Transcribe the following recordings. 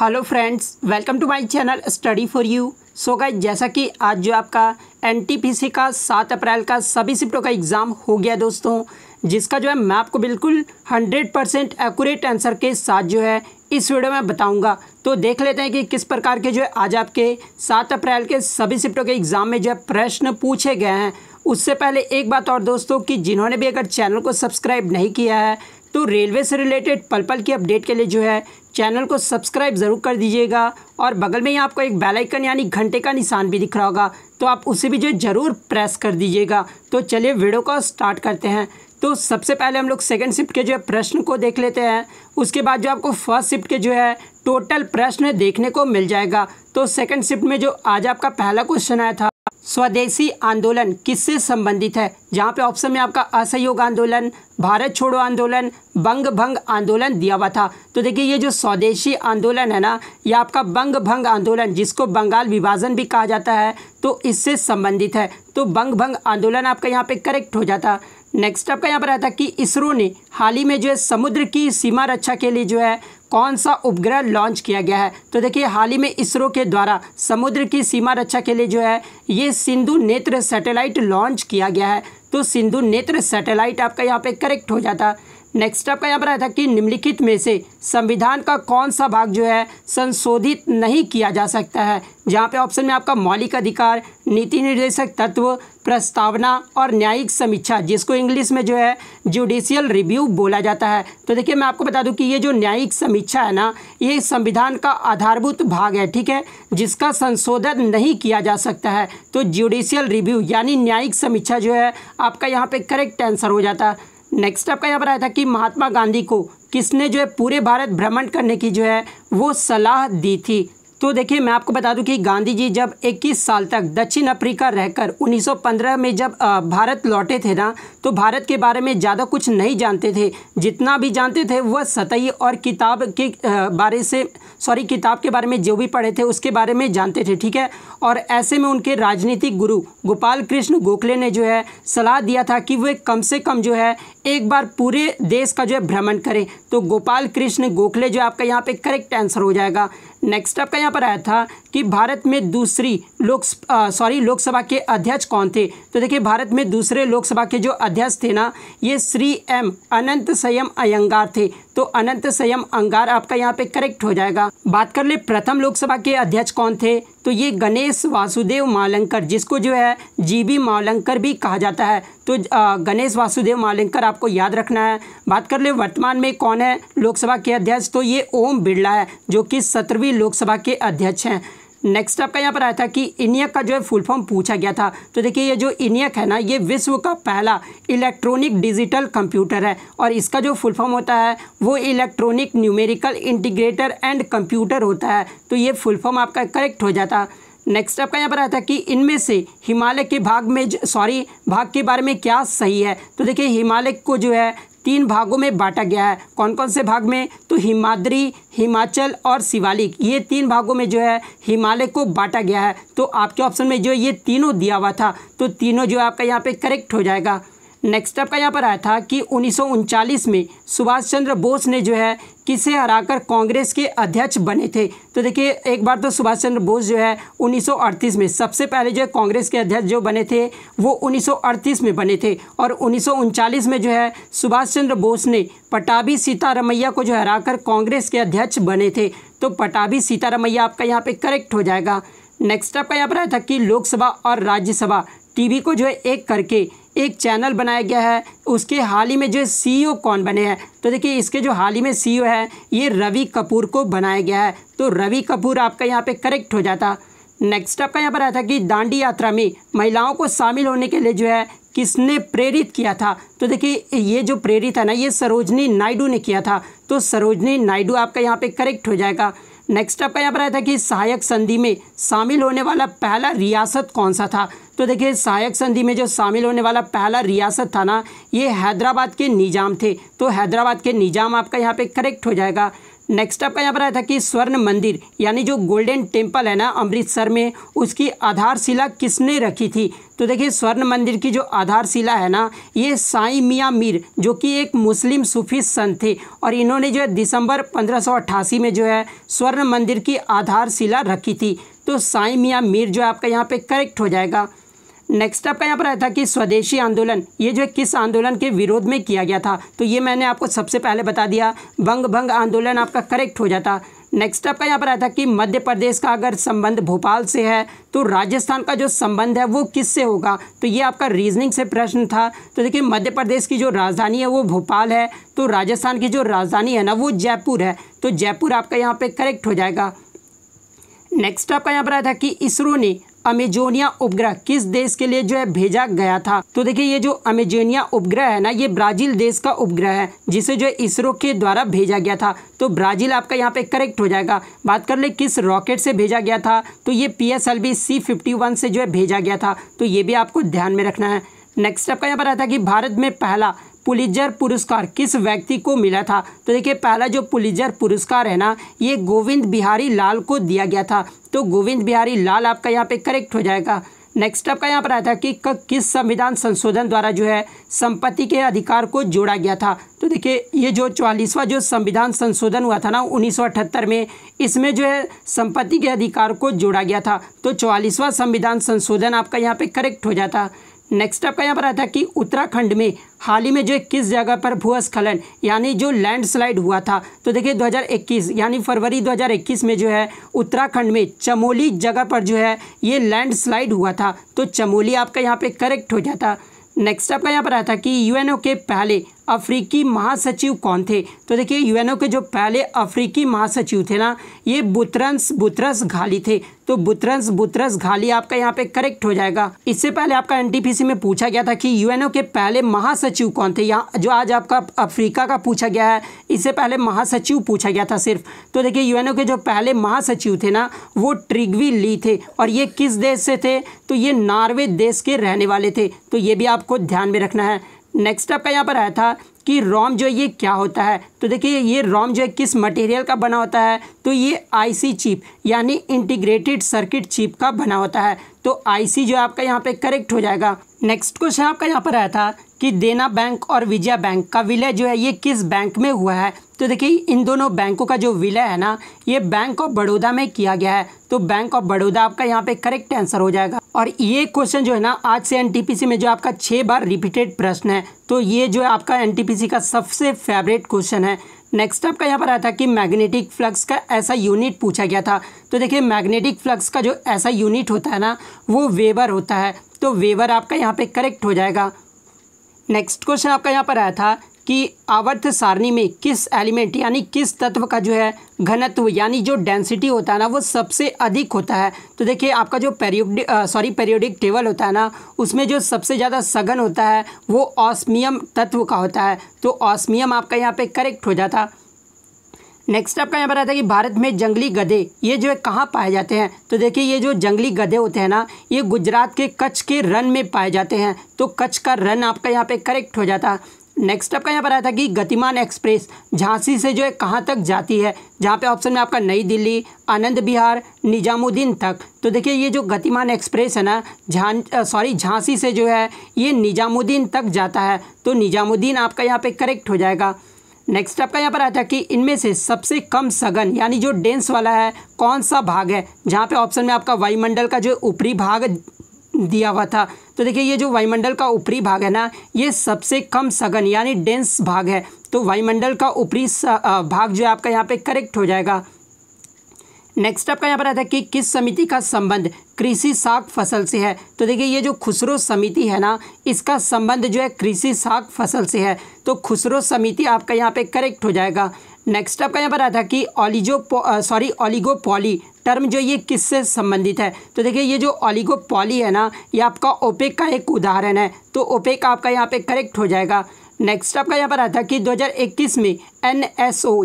hello friends welcome to my channel study for you so guys जैसा कि आज जो आपका एनटीपीसी का सात अप्रैल का सभी शिफ्टों का एग्ज़ाम हो गया दोस्तों जिसका जो है मैं आपको बिल्कुल हंड्रेड परसेंट एकूरेट आंसर के साथ जो है इस वीडियो में बताऊंगा तो देख लेते हैं कि किस प्रकार के जो है आज आपके सात अप्रैल के सभी शिफ्टों के एग्ज़ाम में जो है प्रश्न पूछे गए हैं उससे पहले एक बात और दोस्तों कि जिन्होंने भी अगर चैनल को सब्सक्राइब नहीं किया है तो रेलवे से रिलेटेड पल पल की अपडेट के लिए जो है चैनल को सब्सक्राइब ज़रूर कर दीजिएगा और बगल में ही आपको एक बेल आइकन यानी घंटे का निशान भी दिख रहा होगा तो आप उसे भी जो है ज़रूर प्रेस कर दीजिएगा तो चलिए वीडियो को स्टार्ट करते हैं तो सबसे पहले हम लोग सेकेंड शिफ्ट के जो है प्रश्न को देख लेते हैं उसके बाद जो आपको फर्स्ट शिफ्ट के जो है टोटल प्रश्न देखने को मिल जाएगा तो सेकेंड शिफ्ट में जो आज आपका पहला क्वेश्चन आया था स्वदेशी आंदोलन किससे संबंधित है जहाँ पे ऑप्शन में आपका असहयोग आंदोलन भारत छोड़ो आंदोलन बंग भंग आंदोलन दिया हुआ था तो देखिए ये जो स्वदेशी आंदोलन है ना ये आपका बंग भंग आंदोलन जिसको बंगाल विभाजन भी कहा जाता है तो इससे संबंधित है तो बंग भंग आंदोलन आपका यहाँ पे करेक्ट हो जाता नेक्स्ट आपका यहाँ पर आता है कि इसरो ने हाल ही में जो है समुद्र की सीमा रक्षा के लिए जो है कौन सा उपग्रह लॉन्च किया गया है तो देखिए हाल ही में इसरो के द्वारा समुद्र की सीमा रक्षा के लिए जो है ये सिंधु नेत्र सैटेलाइट लॉन्च किया गया है तो सिंधु नेत्र सैटेलाइट आपका यहाँ पे करेक्ट हो जाता है नेक्स्ट आपका यहाँ पर आया था कि निम्नलिखित में से संविधान का कौन सा भाग जो है संशोधित नहीं किया जा सकता है जहाँ पे ऑप्शन में आपका मौलिक अधिकार नीति निर्देशक तत्व प्रस्तावना और न्यायिक समीक्षा जिसको इंग्लिश में जो है जुडिशियल रिव्यू बोला जाता है तो देखिए मैं आपको बता दूं कि ये जो न्यायिक समीक्षा है ना ये संविधान का आधारभूत भाग है ठीक है जिसका संशोधन नहीं किया जा सकता है तो जुडिशियल रिव्यू यानी न्यायिक समीक्षा जो है आपका यहाँ पर करेक्ट आंसर हो जाता है नेक्स्ट आपका यहाँ पर आया था कि महात्मा गांधी को किसने जो है पूरे भारत भ्रमण करने की जो है वो सलाह दी थी तो देखिए मैं आपको बता दूं कि गांधी जी जब 21 साल तक दक्षिण अफ्रीका रहकर 1915 में जब भारत लौटे थे ना तो भारत के बारे में ज़्यादा कुछ नहीं जानते थे जितना भी जानते थे वह सतही और किताब के बारे से सॉरी किताब के बारे में जो भी पढ़े थे उसके बारे में जानते थे ठीक है और ऐसे में उनके राजनीतिक गुरु गोपाल कृष्ण गोखले ने जो है सलाह दिया था कि वे कम से कम जो है एक बार पूरे देश का जो है भ्रमण करें तो गोपाल कृष्ण गोखले जो आपका यहाँ पे करेक्ट आंसर हो जाएगा नेक्स्ट आपका यहाँ पर आया था कि भारत में दूसरी लोक सॉरी लोकसभा के अध्यक्ष कौन थे तो देखिए भारत में दूसरे लोकसभा के जो अध्यक्ष थे ना ये श्री एम अनंत संयम अयंगार थे तो अनंत संयम अंगार आपका यहाँ पे करेक्ट हो जाएगा बात कर ले प्रथम लोकसभा के अध्यक्ष कौन थे तो ये गणेश वासुदेव मालंकर जिसको जो है जीबी मालंकर भी कहा जाता है तो गणेश वासुदेव मालंकर आपको याद रखना है बात कर ले वर्तमान में कौन है लोकसभा के अध्यक्ष तो ये ओम बिरला है जो कि सत्रहवीं लोकसभा के अध्यक्ष हैं नेक्स्ट आपका यहाँ पर आया था कि इनियक का जो है फुल फॉर्म पूछा गया था तो देखिए ये जो इनियक है ना ये विश्व का पहला इलेक्ट्रॉनिक डिजिटल कंप्यूटर है और इसका जो फुल फॉर्म होता है वो electronic numerical integrator and computer होता है तो ये फुल फॉर्म आपका करेक्ट हो जाता नेक्स्ट आपका यहाँ पर आता है कि इनमें से हिमालय के भाग में सॉरी भाग के बारे में क्या सही है तो देखिए हिमालय को जो है तीन भागों में बांटा गया है कौन कौन से भाग में तो हिमाद्री हिमाचल और शिवालिक ये तीन भागों में जो है हिमालय को बांटा गया है तो आपके ऑप्शन में जो ये तीनों दिया हुआ था तो तीनों जो है आपका यहाँ पर करेक्ट हो जाएगा नेक्स्ट स्टेप का यहाँ पर आया था कि उन्नीस में सुभाष चंद्र बोस ने जो है किसे हराकर कांग्रेस के अध्यक्ष बने थे तो देखिए एक बार तो सुभाष चंद्र बोस जो है 1938 में सबसे पहले जो है कांग्रेस के अध्यक्ष जो बने थे वो 1938 में बने थे और उन्नीस में जो है सुभाष चंद्र बोस ने पटाभी सीतारमैया को जो हराकर कांग्रेस के अध्यक्ष बने थे तो पटाभी सीतारमैया आपका यहाँ पर करेक्ट हो जाएगा नेक्स्ट आपका यहाँ पर आया था कि लोकसभा और राज्यसभा टीवी को जो है एक करके एक चैनल बनाया गया है उसके हाल ही में जो सीईओ e कौन बने हैं तो देखिए इसके जो हाल ही में सीईओ e है ये रवि कपूर को बनाया गया है तो रवि कपूर आपका यहाँ पे करेक्ट हो जाता नेक्स्ट आपका यहाँ पर आया था कि दांडी यात्रा में महिलाओं को शामिल होने के लिए जो है किसने प्रेरित किया था तो देखिए ये जो प्रेरित है ना ये सरोजनी नायडू ने किया था तो सरोजनी नायडू आपका यहाँ पे करेक्ट हो जाएगा नेक्स्ट आपका यहाँ पर आया था कि सहायक संधि में शामिल होने वाला पहला रियासत कौन सा था तो देखिए सहायक संधि में जो शामिल होने वाला पहला रियासत था ना ये हैदराबाद के निज़ाम थे तो हैदराबाद के निज़ाम आपका यहाँ पे करेक्ट हो जाएगा नेक्स्ट आपका यहाँ पर आया था कि स्वर्ण मंदिर यानी जो गोल्डन टेम्पल है ना अमृतसर में उसकी आधारशिला किसने रखी थी तो देखिए स्वर्ण मंदिर की जो आधारशिला है ना ये साई मियाँ मीर जो कि एक मुस्लिम सूफी संत थे और इन्होंने जो है दिसंबर 1588 में जो है स्वर्ण मंदिर की आधारशिला रखी थी तो साई मियाँ मीर जो है आपका यहाँ पर करेक्ट हो जाएगा नेक्स्ट आपका यहाँ पर आया था कि स्वदेशी आंदोलन ये जो है किस आंदोलन के विरोध में किया गया था तो ये मैंने आपको सबसे पहले बता दिया बंग भंग आंदोलन आपका करेक्ट हो जाता नेक्स्ट आपका यहाँ पर आया था कि मध्य प्रदेश का अगर संबंध भोपाल से है तो राजस्थान का जो संबंध है वो किस से होगा तो ये आपका रीजनिंग से प्रश्न था तो देखिए मध्य प्रदेश की जो राजधानी है वो भोपाल है तो राजस्थान की जो राजधानी है ना वो जयपुर है तो जयपुर आपका यहाँ पर करेक्ट हो जाएगा नेक्स्ट आपका यहाँ पर आया था कि इसरो ने अमेजोनिया उपग्रह किस देश के लिए जो है भेजा गया था तो देखिए ये जो अमेजोनिया उपग्रह है ना ये ब्राजील देश का उपग्रह है जिसे जो है इसरो के द्वारा भेजा गया था तो ब्राजील आपका यहाँ पे करेक्ट हो जाएगा बात कर ले किस रॉकेट से भेजा गया था तो ये पी एस एल से जो है भेजा गया था तो ये भी आपको ध्यान में रखना है नेक्स्ट आपका यहाँ पर आता है कि भारत में पहला पुलिजर पुरस्कार किस व्यक्ति को मिला था तो देखिए पहला जो पुलिजर पुरस्कार है ना ये गोविंद बिहारी लाल को दिया गया था तो गोविंद बिहारी लाल आपका यहाँ पे करेक्ट हो जाएगा नेक्स्ट आपका यहाँ पर आया था कि किस संविधान संशोधन द्वारा जो है संपत्ति के अधिकार को जोड़ा गया था तो देखिए ये जो चवालीसवा जो संविधान संशोधन हुआ था ना 1978 में इसमें जो है संपत्ति के अधिकार को जोड़ा गया था तो चवालीसवा संविधान संशोधन आपका यहाँ पे करेक्ट हो जाता नेक्स्ट आपका यहाँ पर आता है कि उत्तराखंड में हाल ही में जो किस जगह पर भूस्खलन यानी जो लैंडस्लाइड हुआ था तो देखिए 2021 यानी फरवरी 2021 में जो है उत्तराखंड में चमोली जगह पर जो है ये लैंडस्लाइड हुआ था तो चमोली आपका यहाँ पे करेक्ट हो जाता नेक्स्ट आपका यहाँ पर आता कि यूएनओ के पहले अफ्रीकी महासचिव कौन थे तो देखिए यूएनओ के जो पहले अफ्रीकी महासचिव थे ना ये बुतरंस बुतरस घाली थे तो बुतरंस बुतरस घाली आपका यहाँ पे करेक्ट हो जाएगा इससे पहले आपका एनटीपीसी में पूछा गया था कि यूएनओ के पहले महासचिव कौन थे यहाँ जो आज आपका अफ्रीका का पूछा गया है इससे पहले महासचिव पूछा गया था सिर्फ तो देखिए यूएनओ के जो पहले महासचिव थे ना वो ट्रिगवी ली थे और ये किस देश से थे तो ये नार्वे देश के रहने वाले थे तो ये भी आपको ध्यान में रखना है नेक्स्ट आपका यहाँ पर आया था कि रोम जो ये क्या होता है तो देखिए ये रोम जो है किस मटेरियल का बना होता है तो ये आईसी चिप यानी इंटीग्रेटेड सर्किट चिप का बना होता है तो आईसी जो आपका यहाँ पे करेक्ट हो जाएगा नेक्स्ट क्वेश्चन आपका यहाँ पर आया था कि देना बैंक और विजया बैंक का विलय जो है ये किस बैंक में हुआ है तो देखिए इन दोनों बैंकों का जो विलय है ना ये बैंक ऑफ बड़ौदा में किया गया है तो बैंक ऑफ बड़ौदा आपका यहाँ पे करेक्ट आंसर हो जाएगा और ये क्वेश्चन जो है ना आज से एन में जो आपका छः बार रिपीटेड प्रश्न है तो ये जो है आपका एन का सबसे फेवरेट क्वेश्चन है नेक्स्ट आपका यहाँ पर आया था कि मैग्नेटिक फ्लक्स का ऐसा यूनिट पूछा गया था तो देखिए मैग्नेटिक फ्लक्स का जो ऐसा यूनिट होता है ना वो वेबर होता है तो वेबर आपका यहाँ पे करेक्ट हो जाएगा नेक्स्ट क्वेश्चन आपका यहाँ पर आया था कि आवर्त सारणी में किस एलिमेंट यानी किस तत्व का जो है घनत्व यानी जो डेंसिटी होता है ना वो सबसे अधिक होता है तो देखिए आपका जो पेरियोड सॉरी पेरियोडिक टेबल होता है ना उसमें जो सबसे ज़्यादा सघन होता है वो ऑस्मियम तत्व का होता है तो ऑस्मियम आपका यहाँ पे करेक्ट हो जाता नेक्स्ट आपका यहाँ पर आता है कि भारत में जंगली गधे ये जो है कहाँ पाए जाते हैं तो देखिए ये जो जंगली गधे होते हैं ना ये गुजरात के कच्छ के रन में पाए जाते हैं तो कच्छ का रन आपका यहाँ पे करेक्ट हो जाता नेक्स्ट आपका यहाँ पर आया था कि गतिमान एक्सप्रेस झांसी से जो है कहाँ तक जाती है जहाँ पे ऑप्शन में आपका नई दिल्ली आनंद बिहार निजामुद्दीन तक तो देखिए ये जो गतिमान एक्सप्रेस है ना झां सॉरी झांसी से जो है ये निजामुद्दीन तक जाता है तो निजामुद्दीन आपका यहाँ पे करेक्ट हो जाएगा नेक्स्ट आपका यहाँ पर आया था कि इनमें से सबसे कम सघन यानी जो डेंस वाला है कौन सा भाग है जहाँ पर ऑप्शन में आपका वायुमंडल का जो ऊपरी भाग दिया हुआ था तो देखिए ये जो वायुमंडल का ऊपरी भाग है ना ये सबसे कम सघन यानी डेंस भाग है तो वायुमंडल का ऊपरी भाग जो है आपका यहाँ पे करेक्ट हो जाएगा नेक्स्ट आपका यहाँ पर आता है कि किस समिति का संबंध कृषि साग फसल से है तो देखिए ये जो खुसरो समिति है ना इसका संबंध जो है कृषि साग फसल से है तो खुसरो समिति आपका यहाँ पे करेक्ट हो जाएगा नेक्स्ट आपका यहाँ पर आता कि ऑलिजो सॉरी ऑलिगोपॉली टर्म जो ये किससे संबंधित है तो देखिए ये जो ऑलिगोपॉली है ना ये आपका ओपेक का एक उदाहरण है तो ओपेक आपका यहाँ पे करेक्ट हो जाएगा नेक्स्ट आपका यहाँ पर आता कि 2021 में एन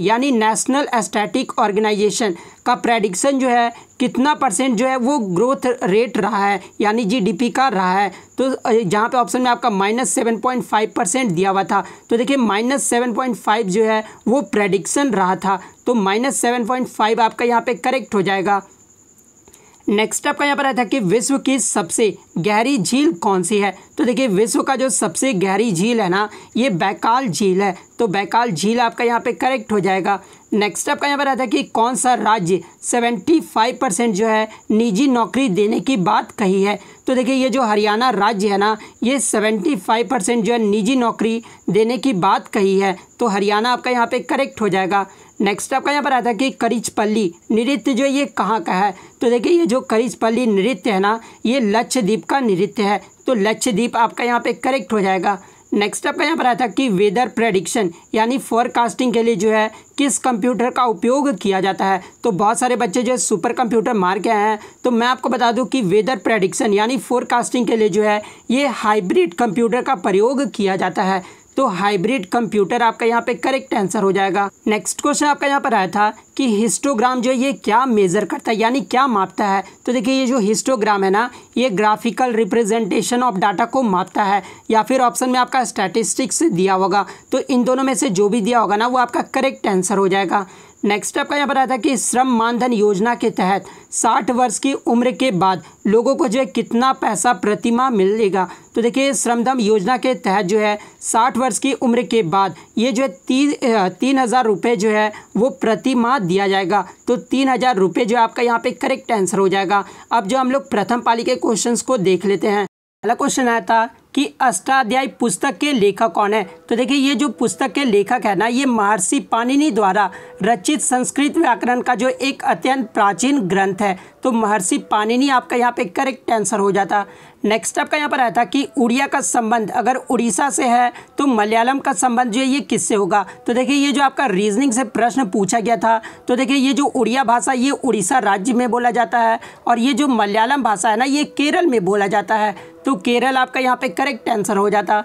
यानी नेशनल एस्थेटिक ऑर्गेनाइजेशन का प्रेडिक्शन जो है कितना परसेंट जो है वो ग्रोथ रेट रहा है यानी जीडीपी का रहा है तो जहाँ पे ऑप्शन में आपका minus seven point five percent दिया हुआ था तो देखिए माइनस सेवन पॉइंट फाइव जो है वो प्रेडिक्शन रहा था तो माइनस सेवन पॉइंट फाइव आपका यहाँ पे करेक्ट हो जाएगा नेक्स्ट आपका यहाँ पर आया था कि विश्व की सबसे गहरी झील कौन सी है तो देखिए विश्व का जो सबसे गहरी झील है ना ये बैकाल झील है तो बैकाल झील आपका यहाँ पे करेक्ट हो जाएगा नेक्स्ट आपका यहाँ पर आया था कि कौन सा राज्य 75 परसेंट जो है निजी नौकरी देने की बात कही है तो देखिए ये जो हरियाणा राज्य है ना ये सेवेंटी परसेंट जो है निजी नौकरी देने की बात कही है तो हरियाणा आपका यहाँ पर करेक्ट हो जाएगा नेक्स्ट आपका यहाँ पर आता है कि करिचपल्ली नृत्य जो ये कहाँ का है तो देखिए ये जो करिचपल्ली नृत्य है ना ये लक्षद्वीप का नृत्य है तो लक्षद्वीप आपका यहाँ पे करेक्ट हो जाएगा नेक्स्ट आपका यहाँ पर आया था कि वेदर प्रेडिक्शन यानी फोरकास्टिंग के लिए जो है किस कंप्यूटर का उपयोग किया जाता है तो बहुत सारे बच्चे जो है सुपर कंप्यूटर मार के आए हैं तो मैं आपको बता दूं कि वेदर प्रेडिक्शन यानी फोरकास्टिंग के लिए जो है ये हाइब्रिड कंप्यूटर का प्रयोग किया जाता है तो हाइब्रिड कंप्यूटर आपका यहाँ पे करेक्ट आंसर हो जाएगा नेक्स्ट क्वेश्चन आपका यहाँ पर आया था कि हिस्टोग्राम जो ये क्या मेज़र करता है यानी क्या मापता है तो देखिए ये जो हिस्टोग्राम है ना ये ग्राफिकल रिप्रेजेंटेशन ऑफ डाटा को मापता है या फिर ऑप्शन में आपका स्टैटिस्टिक्स दिया होगा तो इन दोनों में से जो भी दिया होगा ना वो आपका करेक्ट आंसर हो जाएगा नेक्स्ट आपका यहाँ पर आता है कि श्रम मानधन योजना के तहत 60 वर्ष की उम्र के बाद लोगों को जो है कितना पैसा प्रतिमा मिलेगा तो देखिए श्रमदम योजना के तहत जो है 60 वर्ष की उम्र के बाद ये जो है ती, तीन हज़ार रुपये जो है वो प्रतिमा दिया जाएगा तो तीन हज़ार रुपये जो है आपका यहाँ पे करेक्ट आंसर हो जाएगा अब जो हम लोग प्रथम पाली के क्वेश्चन को देख लेते हैं पहला क्वेश्चन आया था कि अष्टाध्यायी पुस्तक के लेखक कौन है तो देखिए ये जो पुस्तक के लेखक है ना ये महर्षि पाणिनि द्वारा रचित संस्कृत व्याकरण का जो एक अत्यंत प्राचीन ग्रंथ है तो महर्षि पाणिनि आपका यहाँ पे करेक्ट आंसर हो जाता नेक्स्ट आपका यहाँ पर आया था कि उड़िया का संबंध अगर उड़ीसा से है तो मलयालम का संबंध जो है ये किससे होगा तो देखिए ये जो आपका रीजनिंग से प्रश्न पूछा गया था तो देखिए ये जो उड़िया भाषा ये उड़ीसा राज्य में बोला जाता है और ये जो मलयालम भाषा है ना ये केरल में बोला जाता है तो केरल आपका यहाँ पर करेक्ट आंसर हो जाता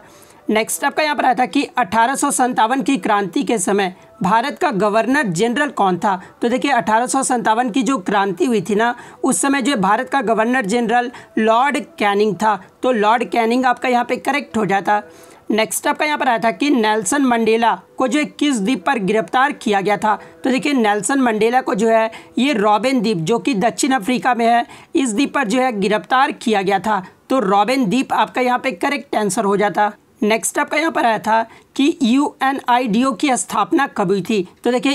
नेक्स्ट आपका यहाँ पर आया था कि अठारह की क्रांति के समय भारत का गवर्नर जनरल कौन था तो देखिए अठारह की जो क्रांति हुई थी ना उस समय जो भारत का गवर्नर जनरल लॉर्ड कैनिंग था तो लॉर्ड कैनिंग आपका यहाँ पे करेक्ट हो जाता नेक्स्ट आपका यहाँ पर आया था कि नेल्सन मंडेला को जो है किस द्वीप पर गिरफ्तार किया गया था तो देखिए नेल्सन मंडेला को जो है ये रॉबिन द्वीप जो कि दक्षिण अफ्रीका में है इस द्वीप पर जो है गिरफ्तार किया गया था तो रॉबिन द्वीप आपका यहाँ पे करेक्ट आंसर हो जाता नेक्स्ट आपका यहाँ पर आया था कि यू की स्थापना कब हुई थी तो देखिए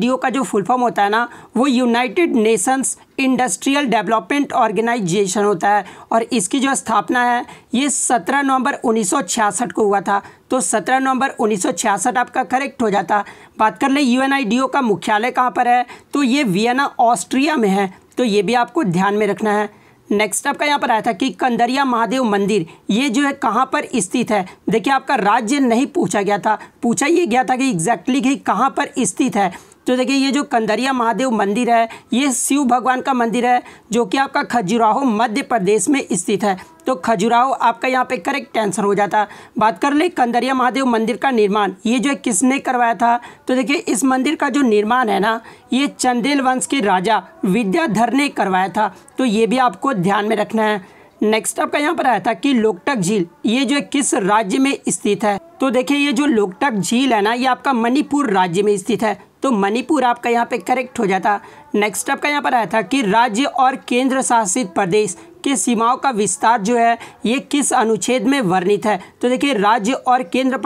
यू का जो फुल फॉर्म होता है ना वो United Nations industrial development organisation होता है और इसकी जो स्थापना है ये 17 नवंबर 1966 को हुआ था तो 17 नवंबर 1966 आपका करेक्ट हो जाता बात कर ले यू का मुख्यालय कहाँ पर है तो ये वियना ऑस्ट्रिया में है तो ये भी आपको ध्यान में रखना है नेक्स्ट आपका यहाँ पर आया था कि कंदरिया महादेव मंदिर ये जो है कहाँ पर स्थित है देखिए आपका राज्य नहीं पूछा गया था पूछा ये गया था कि एग्जैक्टली कि कहाँ पर स्थित है तो देखिए ये जो कंदरिया महादेव मंदिर है ये शिव भगवान का मंदिर है जो कि आपका खजुराहो मध्य प्रदेश में स्थित है तो खजुराहो आपका यहाँ पे करेक्ट आंसर हो जाता बात कर ले कंदरिया महादेव मंदिर का निर्माण ये जो है किसने करवाया था तो देखिए इस मंदिर का जो निर्माण है ना ये चंदेल वंश के राजा विद्याधर ने करवाया था तो ये भी आपको ध्यान में रखना है नेक्स्ट आपका यहाँ पर आया था कि लोकटक झील ये जो है किस राज्य में स्थित है तो देखिए ये जो लोकटक झील है ना ये आपका मणिपुर राज्य में स्थित है तो मणिपुर आपका यहाँ पे करेक्ट हो जाता नेक्स्ट आपका यहाँ पर आया था कि राज्य और केंद्र शासित प्रदेश के सीमाओं का विस्तार जो है ये किस अनुच्छेद में वर्णित है तो देखिए राज्य और केंद्र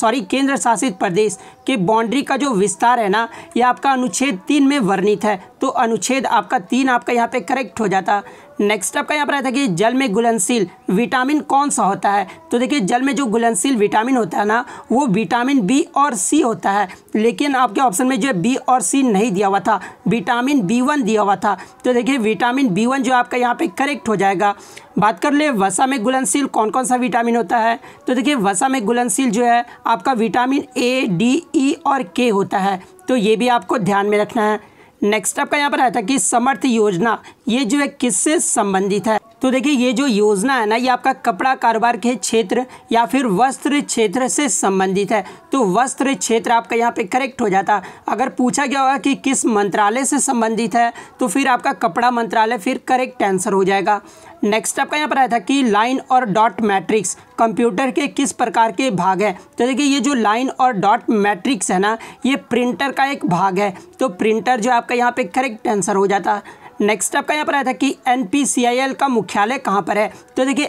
सॉरी केंद्र शासित प्रदेश के बाउंड्री का जो विस्तार है ना ये आपका अनुच्छेद तीन में वर्णित है तो अनुच्छेद आपका तीन आपका यहाँ पे करेक्ट हो जाता नेक्स्ट आपका यहाँ पर आया था कि जल में घुलनशील विटामिन कौन सा होता है तो देखिए जल में जो घुलनशील विटामिन होता है ना वो विटामिन बी और सी होता है लेकिन आपके ऑप्शन में जो है बी और सी नहीं दिया हुआ था विटामिन बी वन दिया हुआ था तो देखिए विटामिन बी वन जो आपका यहाँ पे करेक्ट हो जाएगा बात कर ले वसा में घुलनशील कौन कौन सा विटामिन होता है तो देखिए वसा में घुलनशील जो है आपका विटामिन ए डी ई और के होता है तो ये भी आपको ध्यान में रखना है नेक्स्ट आपका यहाँ पर आया था कि समर्थ योजना ये जो है किससे संबंधित है तो देखिए ये जो योजना है ना ये आपका कपड़ा कारोबार के क्षेत्र या फिर वस्त्र क्षेत्र से संबंधित है तो वस्त्र क्षेत्र आपका यहाँ पे करेक्ट हो जाता अगर पूछा गया होगा कि किस मंत्रालय से संबंधित है तो फिर आपका कपड़ा मंत्रालय फिर करेक्ट आंसर हो जाएगा नेक्स्ट आपका यहाँ पर आया था कि लाइन और डॉट मैट्रिक्स कंप्यूटर के किस प्रकार के भाग है तो देखिए ये जो लाइन और डॉट मैट्रिक्स है ना ये प्रिंटर का एक भाग है तो प्रिंटर जो आपका यहाँ पर करेक्ट आंसर हो जाता है नेक्स्ट आपका यहाँ पर आया था कि एन का मुख्यालय कहाँ पर है तो देखिए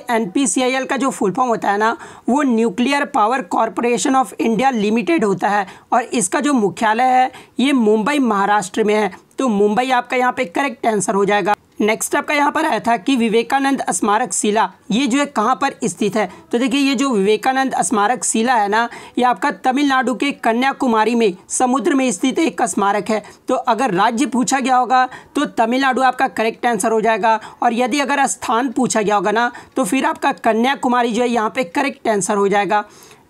एन का जो फुल फॉर्म होता है ना वो nuclear power corporation of India limited होता है और इसका जो मुख्यालय है ये मुंबई महाराष्ट्र में है तो मुंबई आपका यहाँ पे करेक्ट आंसर हो जाएगा नेक्स्ट आपका यहाँ पर आया था कि विवेकानंद स्मारक शिला ये जो है कहाँ पर स्थित है तो देखिए ये जो विवेकानंद स्मारक शिला है ना ये आपका तमिलनाडु के कन्याकुमारी में समुद्र में स्थित एक स्मारक है तो अगर राज्य पूछा गया होगा तो तमिलनाडु आपका करेक्ट आंसर हो जाएगा और यदि अगर स्थान पूछा गया होगा ना तो फिर आपका कन्याकुमारी जो है यहाँ पर करेक्ट आंसर हो जाएगा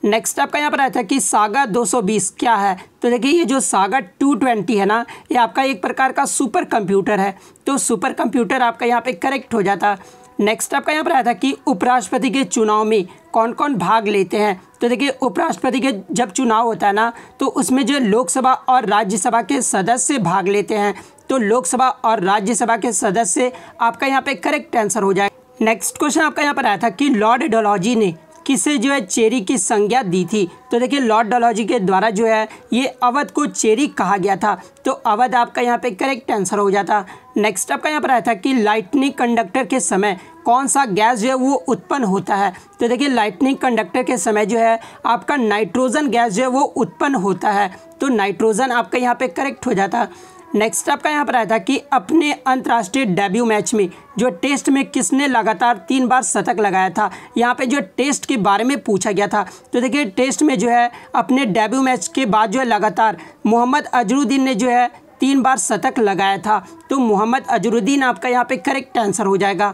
नेक्स्ट आपका यहाँ पर आया था कि सागा 220 क्या है तो देखिए ये जो सागा 220 है ना ये आपका एक प्रकार का सुपर कंप्यूटर है तो सुपर कंप्यूटर आपका यहाँ पे करेक्ट हो जाता नेक्स्ट आपका यहाँ पर आया था कि उपराष्ट्रपति के चुनाव में कौन कौन भाग लेते हैं तो देखिए उपराष्ट्रपति के जब चुनाव होता है ना तो उसमें जो लोकसभा और राज्यसभा के सदस्य भाग लेते हैं तो लोकसभा और राज्यसभा के सदस्य आपका यहाँ पे करेक्ट आंसर हो जाए नेक्स्ट क्वेश्चन आपका यहाँ पर आया था कि लॉर्ड डोलॉजी ने किसे जो है चेरी की संज्ञा दी थी तो देखिए लॉर्ड डोलॉजी के द्वारा जो है ये अवध को चेरी कहा गया था तो अवध आपका यहाँ पे करेक्ट आंसर हो जाता नेक्स्ट आपका यहाँ पर आया था कि लाइटनिंग कंडक्टर के समय कौन सा गैस जो है वो उत्पन्न होता है तो देखिए लाइटनिंग कंडक्टर के समय जो है आपका नाइट्रोजन गैस जो है वो उत्पन्न होता है तो नाइट्रोजन आपका यहाँ पर करेक्ट हो जाता नेक्स्ट आपका यहाँ पर आया था कि अपने अंतर्राष्ट्रीय डेब्यू मैच में जो टेस्ट में किसने लगातार तीन बार शतक लगाया था यहाँ पे जो टेस्ट के बारे में पूछा गया था तो देखिए टेस्ट में जो है अपने डेब्यू मैच के बाद जो है लगातार मोहम्मद अजरुद्दीन ने जो है तीन बार शतक लगाया था तो मोहम्मद अजरुद्दीन आपका यहाँ पर करेक्ट आंसर हो जाएगा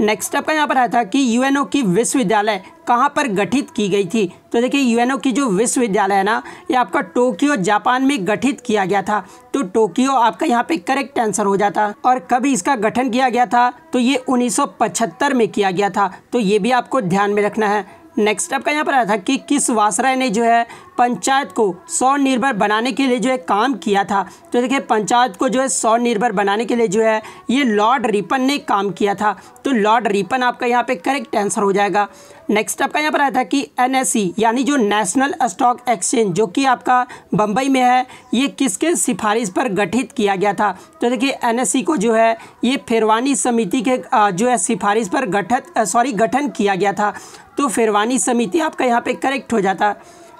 नेक्स्ट आपका यहाँ पर आया था कि यूएनओ की विश्वविद्यालय कहाँ पर गठित की गई थी तो देखिए यूएनओ की जो विश्वविद्यालय है ना ये आपका टोक्यो जापान में गठित किया गया था तो टोक्यो आपका यहाँ पे करेक्ट आंसर हो जाता और कभी इसका गठन किया गया था तो ये 1975 में किया गया था तो ये भी आपको ध्यान में रखना है नेक्स्ट आपका यहाँ पर आया था कि किस वासराय ने जो है पंचायत को स्वनिर्भर बनाने के लिए जो है काम किया था तो देखिए पंचायत को जो है स्वनिर्भर बनाने के लिए जो है ये लॉर्ड रिपन ने काम किया था तो लॉर्ड रिपन आपका यहाँ पे करेक्ट आंसर हो जाएगा नेक्स्ट आपका यहाँ पर आया था कि एन यानी जो नेशनल स्टॉक एक्सचेंज जो कि आपका बम्बई में है ये किसके सिफारिश पर गठित किया गया था तो देखिए एन को जो है ये फेरवानी समिति के जो है सिफारिश पर गठित सॉरी गठन किया गया था तो फेरवानी समिति आपका यहाँ पर करेक्ट हो जाता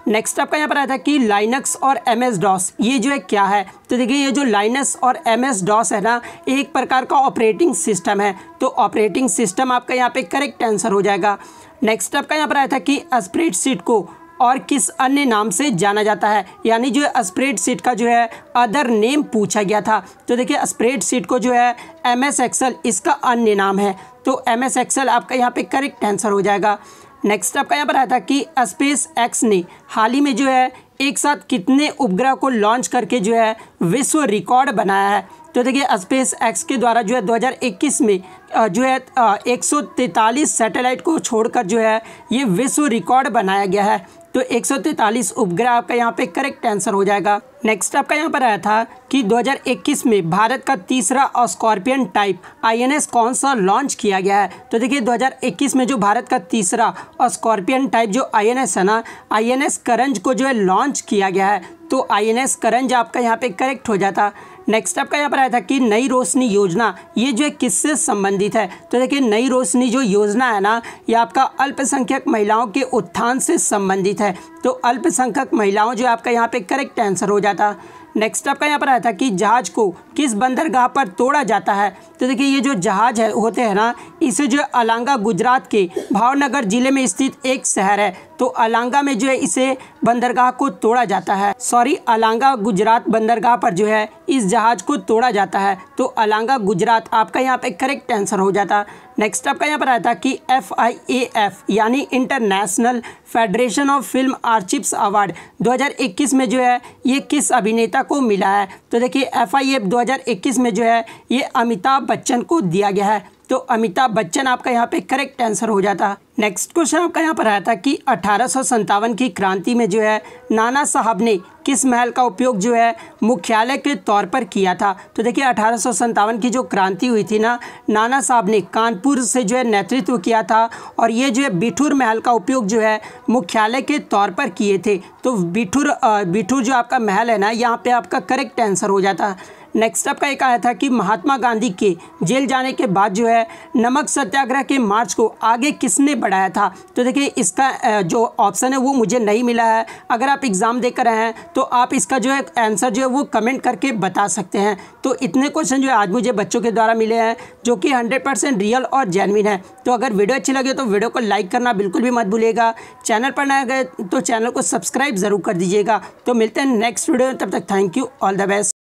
नेक्स्ट आपका यहाँ पर आया था कि लाइनक्स और एम एस डॉस ये जो है क्या है तो देखिए ये जो लाइनस और एम एस डॉस है ना एक प्रकार का ऑपरेटिंग सिस्टम है तो ऑपरेटिंग सिस्टम आपका यहाँ पे करेक्ट आंसर हो जाएगा नेक्स्ट आपका यहाँ पर आया था कि स्प्रेड सीट को और किस अन्य नाम से जाना जाता है यानी जो स्प्रेड सीट का जो है अदर नेम पूछा गया था तो देखिए स्प्रेड सीट को जो है एम एस एक्सल इसका अन्य नाम है तो एम एस एक्सल आपका यहाँ पे करेक्ट आंसर हो जाएगा नेक्स्ट आपका यहाँ पर आया था कि स्पेस एक्स ने हाल ही में जो है एक साथ कितने उपग्रह को लॉन्च करके जो है विश्व रिकॉर्ड बनाया है तो देखिए स्पेस एक्स के द्वारा जो है 2021 में जो है एक सैटेलाइट को छोड़कर जो है ये विश्व रिकॉर्ड बनाया गया है तो एक उपग्रह आपका यहाँ पे करेक्ट आंसर हो जाएगा नेक्स्ट आपका यहाँ पर आया था कि 2021 में भारत का तीसरा स्कॉर्पियन टाइप आईएनएस कौन सा लॉन्च किया गया है तो देखिए 2021 में जो भारत का तीसरा स्कॉर्पियन टाइप जो आईएनएस है ना आईएनएस करंज को जो है लॉन्च किया गया है तो आईएनएस करंज आपका यहाँ पे करेक्ट हो जाता नेक्स्ट आपका यहाँ पर आया था कि नई रोशनी योजना ये जो है किससे संबंधित है तो देखिए नई रोशनी जो योजना है ना ये आपका अल्पसंख्यक महिलाओं के उत्थान से संबंधित है तो अल्पसंख्यक महिलाओं जो आपका यहाँ पे करेक्ट आंसर हो जाता नेक्स्ट आपका यहाँ पर आया था कि जहाज को किस बंदरगाह पर तोड़ा जाता है तो देखिए ये जो जहाज है होते हैं ना इसे जो अलांगा गुजरात के भावनगर जिले में स्थित एक शहर है तो अलांगा में जो है इसे बंदरगाह को तोड़ा जाता है सॉरी अलांगा गुजरात बंदरगाह पर जो है इस जहाज़ को तोड़ा जाता है तो अलांगा गुजरात आपका यहाँ पे करेक्ट आंसर हो जाता नेक्स्ट आपका यहाँ पर आया था कि एफ आई ए एफ यानी international federation of film archives award 2021 में जो है ये किस अभिनेता को मिला है तो देखिए एफ आई एफ 2021 में जो है ये अमिताभ बच्चन को दिया गया है तो अमिताभ बच्चन आपका यहाँ पे करेक्ट आंसर हो जाता नेक्स्ट क्वेश्चन आपका यहाँ पर आया था कि अठारह की क्रांति में जो है नाना साहब ने किस महल का उपयोग जो है मुख्यालय के तौर पर किया था तो देखिए अठारह की जो क्रांति हुई थी ना नाना साहब ने कानपुर से जो है नेतृत्व किया था और ये जो है बिठूर महल का उपयोग जो है मुख्यालय के तौर पर किए थे तो बिठूर बिठूर जो आपका महल है ना यहाँ पर आपका करेक्ट आंसर हो जाता नेक्स्ट आपका एक आया था कि महात्मा गांधी के जेल जाने के बाद जो है नमक सत्याग्रह के मार्च को आगे किसने बढ़ाया था तो देखिए इसका जो ऑप्शन है वो मुझे नहीं मिला है अगर आप एग्ज़ाम दे कर हैं तो आप इसका जो है आंसर जो है वो कमेंट करके बता सकते हैं तो इतने क्वेश्चन जो है आज मुझे बच्चों के द्वारा मिले हैं जो कि हंड्रेड परसेंट रियल और जेनविन है तो अगर वीडियो अच्छी लगे तो वीडियो को लाइक करना बिल्कुल भी मत भूलिएगा चैनल पर नया गए तो चैनल को सब्सक्राइब ज़रूर कर दीजिएगा तो मिलते हैं नेक्स्ट वीडियो में तब तक thank you all the best